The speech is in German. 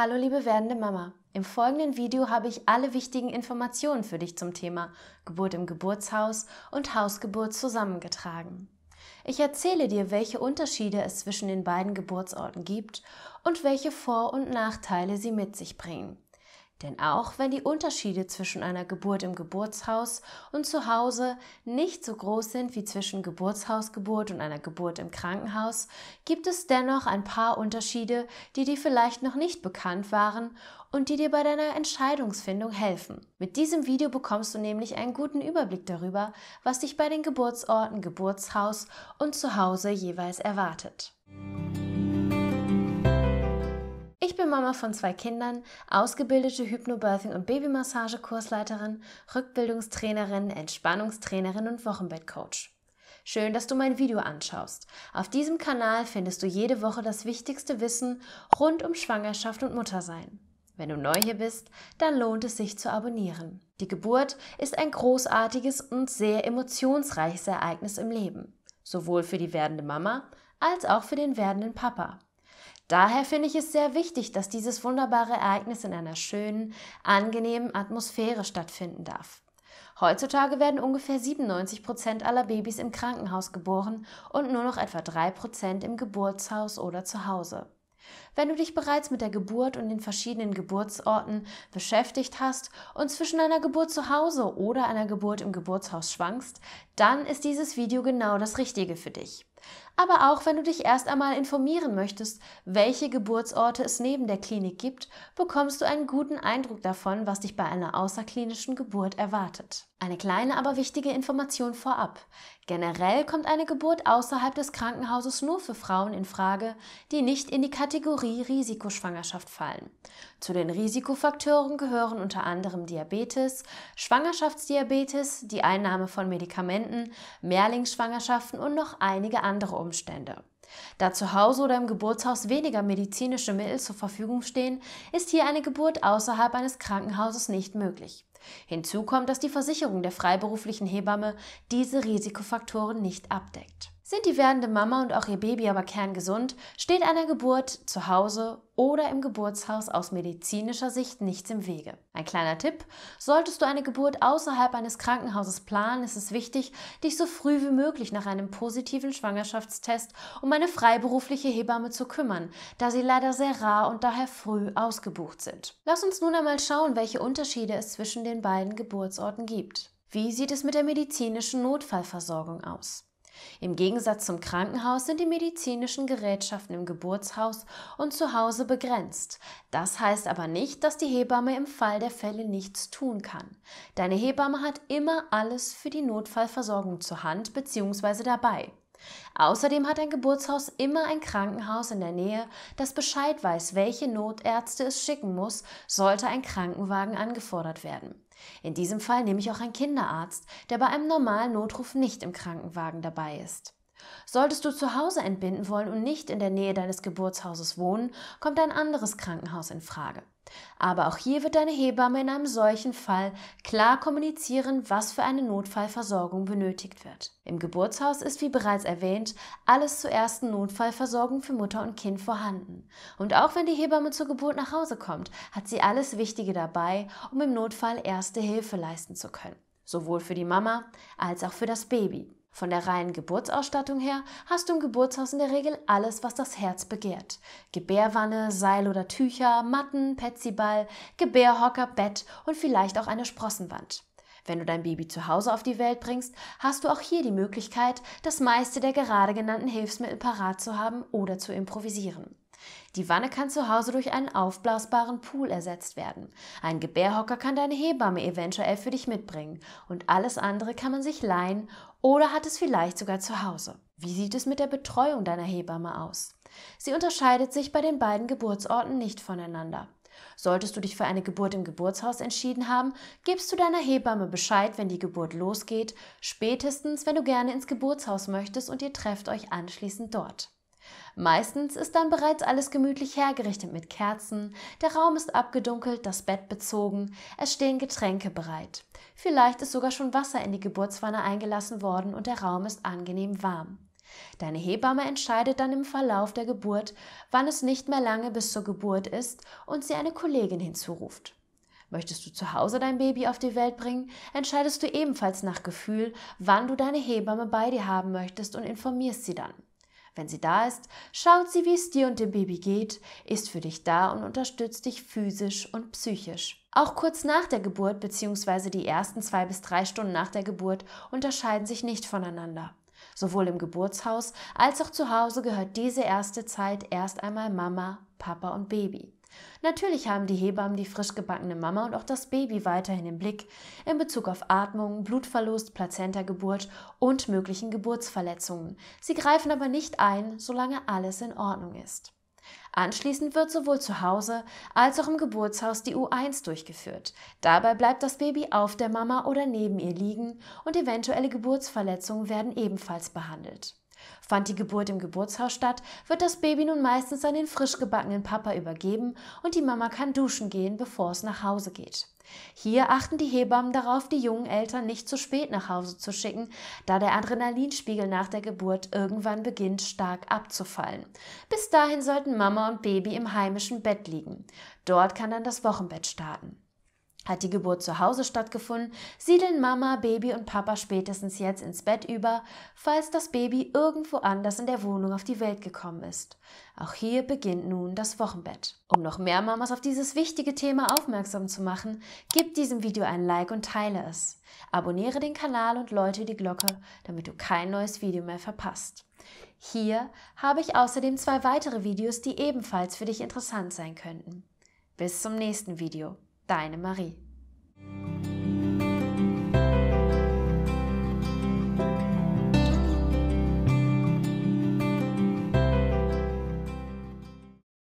Hallo liebe werdende Mama. Im folgenden Video habe ich alle wichtigen Informationen für dich zum Thema Geburt im Geburtshaus und Hausgeburt zusammengetragen. Ich erzähle dir, welche Unterschiede es zwischen den beiden Geburtsorten gibt und welche Vor- und Nachteile sie mit sich bringen. Denn auch wenn die Unterschiede zwischen einer Geburt im Geburtshaus und zu Hause nicht so groß sind wie zwischen Geburtshausgeburt und einer Geburt im Krankenhaus, gibt es dennoch ein paar Unterschiede, die dir vielleicht noch nicht bekannt waren und die dir bei deiner Entscheidungsfindung helfen. Mit diesem Video bekommst du nämlich einen guten Überblick darüber, was dich bei den Geburtsorten, Geburtshaus und zu Hause jeweils erwartet. Mama von zwei Kindern, ausgebildete Hypnobirthing- und Babymassage-Kursleiterin, Rückbildungstrainerin, Entspannungstrainerin und Wochenbettcoach. Schön, dass du mein Video anschaust. Auf diesem Kanal findest du jede Woche das wichtigste Wissen rund um Schwangerschaft und Muttersein. Wenn du neu hier bist, dann lohnt es sich zu abonnieren. Die Geburt ist ein großartiges und sehr emotionsreiches Ereignis im Leben, sowohl für die werdende Mama als auch für den werdenden Papa. Daher finde ich es sehr wichtig, dass dieses wunderbare Ereignis in einer schönen, angenehmen Atmosphäre stattfinden darf. Heutzutage werden ungefähr 97 Prozent aller Babys im Krankenhaus geboren und nur noch etwa drei Prozent im Geburtshaus oder zu Hause. Wenn du dich bereits mit der Geburt und den verschiedenen Geburtsorten beschäftigt hast und zwischen einer Geburt zu Hause oder einer Geburt im Geburtshaus schwankst, dann ist dieses Video genau das Richtige für dich. Aber auch wenn du dich erst einmal informieren möchtest, welche Geburtsorte es neben der Klinik gibt, bekommst du einen guten Eindruck davon, was dich bei einer außerklinischen Geburt erwartet. Eine kleine, aber wichtige Information vorab. Generell kommt eine Geburt außerhalb des Krankenhauses nur für Frauen in Frage, die nicht in die Kategorie Risikoschwangerschaft fallen. Zu den Risikofaktoren gehören unter anderem Diabetes, Schwangerschaftsdiabetes, die Einnahme von Medikamenten, Mehrlingsschwangerschaften und noch einige andere andere Umstände. Da zu Hause oder im Geburtshaus weniger medizinische Mittel zur Verfügung stehen, ist hier eine Geburt außerhalb eines Krankenhauses nicht möglich. Hinzu kommt, dass die Versicherung der freiberuflichen Hebamme diese Risikofaktoren nicht abdeckt. Sind die werdende Mama und auch ihr Baby aber kerngesund, steht einer Geburt zu Hause oder im Geburtshaus aus medizinischer Sicht nichts im Wege. Ein kleiner Tipp, solltest du eine Geburt außerhalb eines Krankenhauses planen, ist es wichtig, dich so früh wie möglich nach einem positiven Schwangerschaftstest um eine freiberufliche Hebamme zu kümmern, da sie leider sehr rar und daher früh ausgebucht sind. Lass uns nun einmal schauen, welche Unterschiede es zwischen den beiden Geburtsorten gibt. Wie sieht es mit der medizinischen Notfallversorgung aus? Im Gegensatz zum Krankenhaus sind die medizinischen Gerätschaften im Geburtshaus und zu Hause begrenzt. Das heißt aber nicht, dass die Hebamme im Fall der Fälle nichts tun kann. Deine Hebamme hat immer alles für die Notfallversorgung zur Hand bzw. dabei. Außerdem hat ein Geburtshaus immer ein Krankenhaus in der Nähe, das Bescheid weiß, welche Notärzte es schicken muss, sollte ein Krankenwagen angefordert werden. In diesem Fall nehme ich auch einen Kinderarzt, der bei einem normalen Notruf nicht im Krankenwagen dabei ist. Solltest du zu Hause entbinden wollen und nicht in der Nähe deines Geburtshauses wohnen, kommt ein anderes Krankenhaus in Frage. Aber auch hier wird deine Hebamme in einem solchen Fall klar kommunizieren, was für eine Notfallversorgung benötigt wird. Im Geburtshaus ist, wie bereits erwähnt, alles zur ersten Notfallversorgung für Mutter und Kind vorhanden. Und auch wenn die Hebamme zur Geburt nach Hause kommt, hat sie alles Wichtige dabei, um im Notfall erste Hilfe leisten zu können. Sowohl für die Mama als auch für das Baby. Von der reinen Geburtsausstattung her hast du im Geburtshaus in der Regel alles, was das Herz begehrt. Gebärwanne, Seil oder Tücher, Matten, Petziball, Gebärhocker, Bett und vielleicht auch eine Sprossenwand. Wenn du dein Baby zu Hause auf die Welt bringst, hast du auch hier die Möglichkeit, das meiste der gerade genannten Hilfsmittel parat zu haben oder zu improvisieren. Die Wanne kann zu Hause durch einen aufblasbaren Pool ersetzt werden. Ein Gebärhocker kann deine Hebamme eventuell für dich mitbringen und alles andere kann man sich leihen oder hat es vielleicht sogar zu Hause. Wie sieht es mit der Betreuung deiner Hebamme aus? Sie unterscheidet sich bei den beiden Geburtsorten nicht voneinander. Solltest du dich für eine Geburt im Geburtshaus entschieden haben, gibst du deiner Hebamme Bescheid, wenn die Geburt losgeht, spätestens, wenn du gerne ins Geburtshaus möchtest und ihr trefft euch anschließend dort. Meistens ist dann bereits alles gemütlich hergerichtet mit Kerzen, der Raum ist abgedunkelt, das Bett bezogen, es stehen Getränke bereit. Vielleicht ist sogar schon Wasser in die Geburtswanne eingelassen worden und der Raum ist angenehm warm. Deine Hebamme entscheidet dann im Verlauf der Geburt, wann es nicht mehr lange bis zur Geburt ist und sie eine Kollegin hinzuruft. Möchtest du zu Hause dein Baby auf die Welt bringen, entscheidest du ebenfalls nach Gefühl, wann du deine Hebamme bei dir haben möchtest und informierst sie dann. Wenn sie da ist, schaut sie, wie es dir und dem Baby geht, ist für dich da und unterstützt dich physisch und psychisch. Auch kurz nach der Geburt bzw. die ersten zwei bis drei Stunden nach der Geburt unterscheiden sich nicht voneinander. Sowohl im Geburtshaus als auch zu Hause gehört diese erste Zeit erst einmal Mama, Papa und Baby. Natürlich haben die Hebammen die frisch gebackene Mama und auch das Baby weiterhin im Blick in Bezug auf Atmung, Blutverlust, Plazentageburt und möglichen Geburtsverletzungen. Sie greifen aber nicht ein, solange alles in Ordnung ist. Anschließend wird sowohl zu Hause als auch im Geburtshaus die U1 durchgeführt. Dabei bleibt das Baby auf der Mama oder neben ihr liegen und eventuelle Geburtsverletzungen werden ebenfalls behandelt. Fand die Geburt im Geburtshaus statt, wird das Baby nun meistens an den frisch gebackenen Papa übergeben und die Mama kann duschen gehen, bevor es nach Hause geht. Hier achten die Hebammen darauf, die jungen Eltern nicht zu spät nach Hause zu schicken, da der Adrenalinspiegel nach der Geburt irgendwann beginnt stark abzufallen. Bis dahin sollten Mama und Baby im heimischen Bett liegen. Dort kann dann das Wochenbett starten. Hat die Geburt zu Hause stattgefunden, siedeln Mama, Baby und Papa spätestens jetzt ins Bett über, falls das Baby irgendwo anders in der Wohnung auf die Welt gekommen ist. Auch hier beginnt nun das Wochenbett. Um noch mehr Mamas auf dieses wichtige Thema aufmerksam zu machen, gib diesem Video ein Like und teile es. Abonniere den Kanal und läute die Glocke, damit du kein neues Video mehr verpasst. Hier habe ich außerdem zwei weitere Videos, die ebenfalls für dich interessant sein könnten. Bis zum nächsten Video deine Marie.